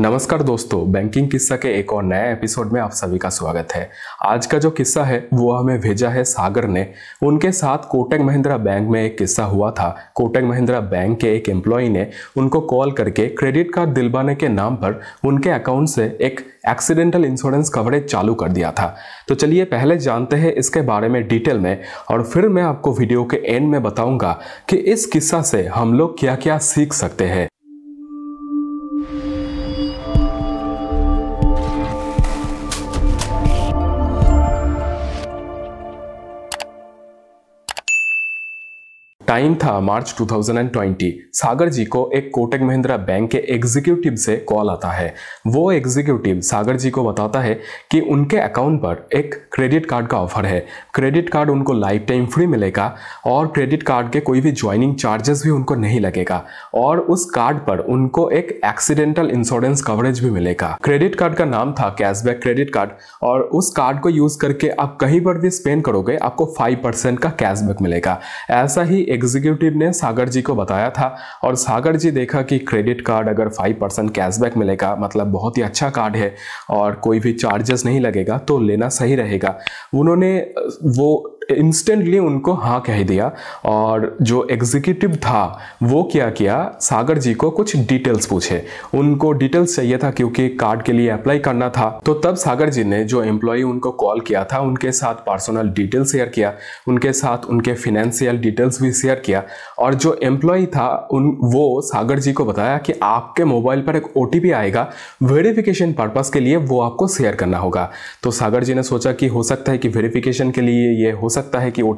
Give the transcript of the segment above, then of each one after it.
नमस्कार दोस्तों बैंकिंग किस्सा के एक और नए एपिसोड में आप सभी का स्वागत है आज का जो किस्सा है वो हमें भेजा है सागर ने उनके साथ कोटक महिंद्रा बैंक में एक किस्सा हुआ था कोटक महिंद्रा बैंक के एक एम्प्लॉय ने उनको कॉल करके क्रेडिट कार्ड दिलवाने के नाम पर उनके अकाउंट से एक एक्सीडेंटल इंश्योरेंस कवरेज चालू कर दिया था तो चलिए पहले जानते हैं इसके बारे में डिटेल में और फिर मैं आपको वीडियो के एंड में बताऊंगा कि इस किस्सा से हम लोग क्या क्या सीख सकते हैं टाइम था मार्च 2020 सागर जी को एक कोटक महिंद्रा बैंक के एग्जीक्यूटिव से कॉल आता है वो एग्जीक्यूटिव सागर जी को बताता है कि उनके अकाउंट पर एक क्रेडिट कार्ड का ऑफर है क्रेडिट कार्ड उनको लाइफ टाइम फ्री मिलेगा और क्रेडिट कार्ड के कोई भी ज्वाइनिंग चार्जेस भी उनको नहीं लगेगा और उस कार्ड पर उनको एक एक्सीडेंटल इंश्योरेंस कवरेज भी मिलेगा क्रेडिट कार्ड का नाम था कैशबैक क्रेडिट कार्ड और उस कार्ड को यूज करके आप कहीं पर भी स्पेंड करोगे आपको फाइव का कैशबैक मिलेगा ऐसा ही एग्जीक्यूटिव ने सागर जी को बताया था और सागर जी देखा कि क्रेडिट कार्ड अगर फाइव परसेंट कैशबैक मिलेगा मतलब बहुत ही अच्छा कार्ड है और कोई भी चार्जेस नहीं लगेगा तो लेना सही रहेगा उन्होंने वो इंस्टेंटली उनको हाँ कह दिया और जो एग्जीक्यूटिव था वो क्या किया सागर जी को कुछ डिटेल्स पूछे उनको डिटेल्स चाहिए था क्योंकि कार्ड के लिए अप्लाई करना था तो तब सागर जी ने जो एम्प्लॉय उनको कॉल किया था उनके साथ पर्सनल डिटेल शेयर किया उनके साथ उनके फिनेंशियल डिटेल्स भी शेयर किया और जो एम्प्लॉय था उन वो सागर जी को बताया कि आपके मोबाइल पर एक ओ आएगा वेरिफिकेशन पर्पज़ के लिए वो आपको शेयर करना होगा तो सागर जी ने सोचा कि हो सकता है कि वेरिफिकेशन के लिए ये हो सकता है कि ओ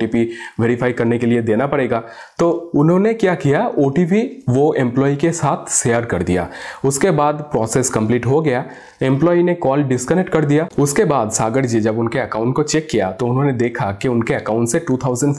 वेरीफाई करने के लिए देना पड़ेगा तो उन्होंने क्या किया ओ वो एम्प्लॉय के साथ शेयर कर दिया उसके बाद प्रोसेस कंप्लीट हो गया एम्प्लॉय ने कॉल डिस्कनेक्ट कर दिया उसके बाद सागर जी जब उनके अकाउंट को चेक किया तो उन्होंने देखा कि उनके अकाउंट से टू थाउजेंड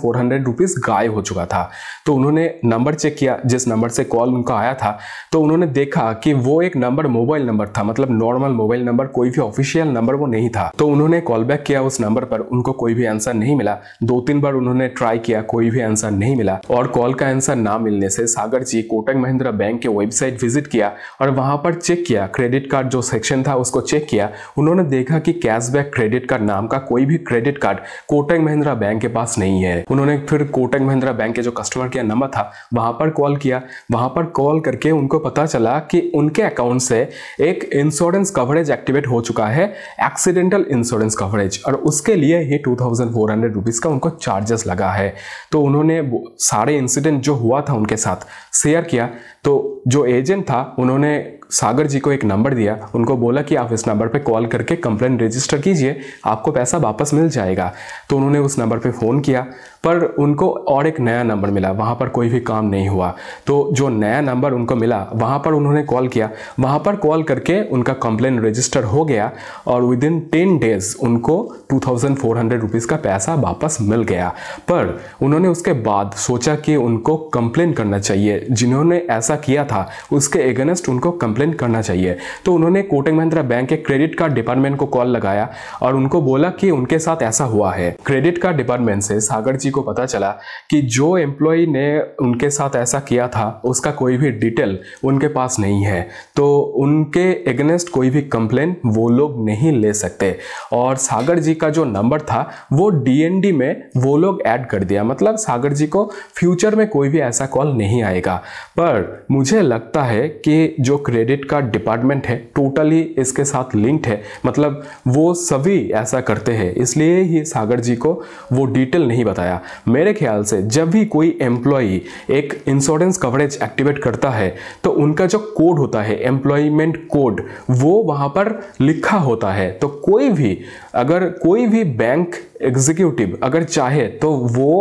गायब हो चुका था तो उन्होंने नंबर चेक किया जिस नंबर से कॉल उनका आया था तो उन्होंने देखा कि वो एक नंबर मोबाइल नंबर था मतलब नॉर्मल मोबाइल नंबर कोई भी ऑफिशियल नंबर वो नहीं था तो उन्होंने कॉल बैक किया उस नंबर पर उनको कोई भी आंसर नहीं मिला दो तीन बार उन्होंने ट्राई किया कोई भी आंसर नहीं मिला और कॉल का आंसर ना मिलने से सागर जी कोटक महिंद्रा बैंक के वेबसाइट विजिट किया और वहां पर चेक किया क्रेडिट कार्ड जो सेक्शन था उसको चेक किया उन्होंने देखा कि कैशबैक क्रेडिट कार्ड नाम का कोई भी credit card Kotak Mahindra bank के पास नहीं है उन्होंने फिर कोटक महिंद्रा बैंक के जो कस्टमर केयर नंबर था वहां पर कॉल किया वहां पर कॉल करके उनको पता चला कि उनके अकाउंट से एक इंश्योरेंस कवरेज एक्टिवेट हो चुका है एक्सीडेंटल इंश्योरेंस कवरेज और उसके लिए ही two thousand four hundred rupees का उनको चार्जेस लगा है तो उन्होंने सारे इंसिडेंट जो हुआ था उनके साथ शेयर किया तो जो एजेंट था उन्होंने सागर जी को एक नंबर दिया उनको बोला कि आप इस नंबर पे कॉल करके कंप्लेंट रजिस्टर कीजिए आपको पैसा वापस मिल जाएगा तो उन्होंने उस नंबर पे फ़ोन किया पर उनको और एक नया नंबर मिला वहाँ पर कोई भी काम नहीं हुआ तो जो नया नंबर उनको मिला वहाँ पर उन्होंने कॉल किया वहाँ पर कॉल करके उनका कंप्लेन रजिस्टर हो गया और विद इन टेन डेज उनको two thousand four hundred rupees का पैसा वापस मिल गया पर उन्होंने उसके बाद सोचा कि उनको कंप्लेन करना चाहिए जिन्होंने ऐसा किया था उसके अगेंस्ट उनको कंप्लेन करना चाहिए तो उन्होंने कोटक महिंद्रा बैंक के क्रेडिट कार्ड डिपार्टमेंट को कॉल लगाया और उनको बोला कि उनके साथ ऐसा हुआ है क्रेडिट कार्ड डिपार्टमेंट से सागर जी जी को पता चला कि जो एम्प्लॉय ने उनके साथ ऐसा किया था उसका कोई भी डिटेल उनके पास नहीं है तो उनके अगेंस्ट कोई भी कंप्लेन वो लोग नहीं ले सकते और सागर जी का जो नंबर था वो डीएनडी में वो लोग ऐड कर दिया मतलब सागर जी को फ्यूचर में कोई भी ऐसा कॉल नहीं आएगा पर मुझे लगता है कि जो क्रेडिट कार्ड डिपार्टमेंट है टोटली इसके साथ लिंक्ड है मतलब वो सभी ऐसा करते हैं इसलिए ही सागर जी को वो डिटेल नहीं बताया मेरे ख्याल से जब भी कोई एम्प्लॉई एक इंश्योरेंस कवरेज एक्टिवेट करता है तो उनका जो कोड होता है एम्प्लॉयमेंट कोड वो वहाँ पर लिखा होता है तो कोई भी अगर कोई भी बैंक एग्जीक्यूटिव अगर चाहे तो वो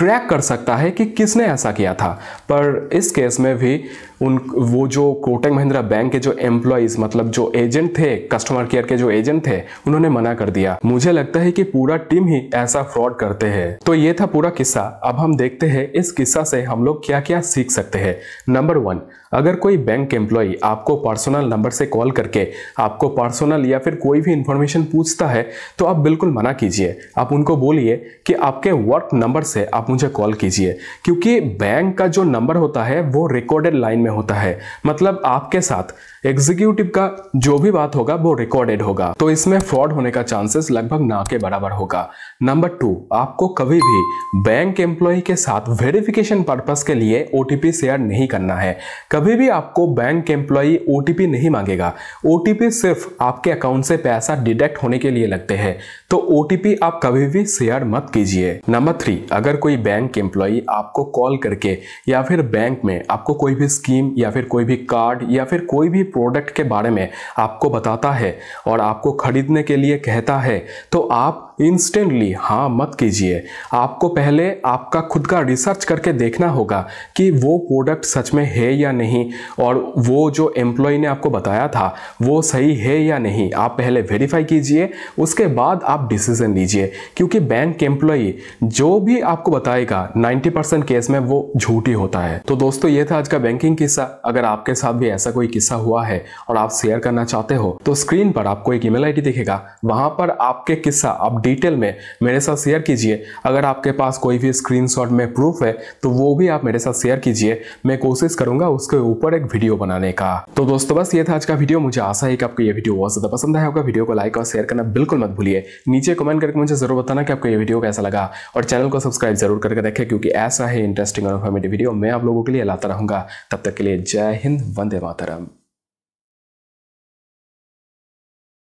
ट्रैक कर सकता है कि किसने ऐसा किया था पर इस केस में भी उन वो जो कोटक महिंद्रा बैंक के जो एम्प्लॉयज़ मतलब जो एजेंट थे कस्टमर केयर के जो एजेंट थे उन्होंने मना कर दिया मुझे लगता है कि पूरा टीम ही ऐसा फ्रॉड करते हैं तो ये था पूरा किस्सा अब हम देखते हैं इस किस्सा से हम लोग क्या क्या सीख सकते हैं नंबर वन अगर कोई बैंक एम्प्लॉय आपको पर्सनल नंबर से कॉल करके आपको पर्सनल या फिर कोई भी इंफॉर्मेशन पूछता है तो आप बिल्कुल मना कीजिए आप उनको बोलिए कि आपके वर्क नंबर से आप मुझे कॉल कीजिए क्योंकि बैंक का जो नंबर होता है वो रिकॉर्डेड लाइन में होता है मतलब आपके साथ एग्जीक्यूटिव का जो भी बात होगा वो रिकॉर्डेड होगा तो इसमें फ्रॉड होने का चांसेस लगभग ना के बराबर होगा नंबर टू आपको कभी भी बैंक एम्प्लॉय के साथ वेरिफिकेशन पर्पस के लिए ओ शेयर नहीं करना है कभी भी आपको बैंक एम्प्लॉय ओ नहीं मांगेगा ओ सिर्फ आपके अकाउंट से पैसा डिडक्ट होने के लिए लगते हैं तो ओ आप कभी भी शेयर मत कीजिए नंबर थ्री अगर कोई कोई बैंक एम्प्लॉई आपको कॉल करके या फिर बैंक में आपको कोई भी स्कीम या फिर कोई भी कार्ड या फिर कोई भी प्रोडक्ट के बारे में आपको बताता है और आपको ख़रीदने के लिए कहता है तो आप इंस्टेंटली हाँ मत कीजिए आपको पहले आपका खुद का रिसर्च करके देखना होगा कि वो प्रोडक्ट सच में है या नहीं और वो जो एम्प्लॉय ने आपको बताया था वो सही है या नहीं आप पहले वेरीफाई कीजिए उसके बाद आप डिसीजन लीजिए क्योंकि बैंक एम्प्लॉय जो भी आपको बताएगा 90 परसेंट केस में वो झूठी होता है तो दोस्तों ये था आज का बैंकिंग किस्सा अगर आपके साथ भी ऐसा कोई किस्सा हुआ है और आप शेयर करना चाहते हो तो स्क्रीन पर आपको एक ईमेल आईडी दिखेगा वहां पर आपके किस्सा अपडेट डिटेल में मेरे साथ शेयर कीजिए अगर आपके पास कोई भी स्क्रीनशॉट में प्रूफ है तो वो भी आप मेरे साथ शेयर कीजिए मैं कोशिश करूंगा उसके ऊपर एक वीडियो बनाने का तो दोस्तों बस ये था आज का वीडियो मुझे आशा है कि आपको ये वीडियो बहुत ज्यादा पसंद आया होगा वीडियो को लाइक और शेयर करना बिल्कुल मत भूलिए नीचे कमेंट करके मुझे जरूर बताना कि आपको ये वीडियो कैसा लगा और चैनल को सब्सक्राइब जरूर करके रखें क्योंकि ऐसा ही इंटरेस्टिंग और इन्फॉर्मेटिव वीडियो मैं आप लोगों के लिए लाता रहूंगा तब तक के लिए जय हिंद वंदे मातरम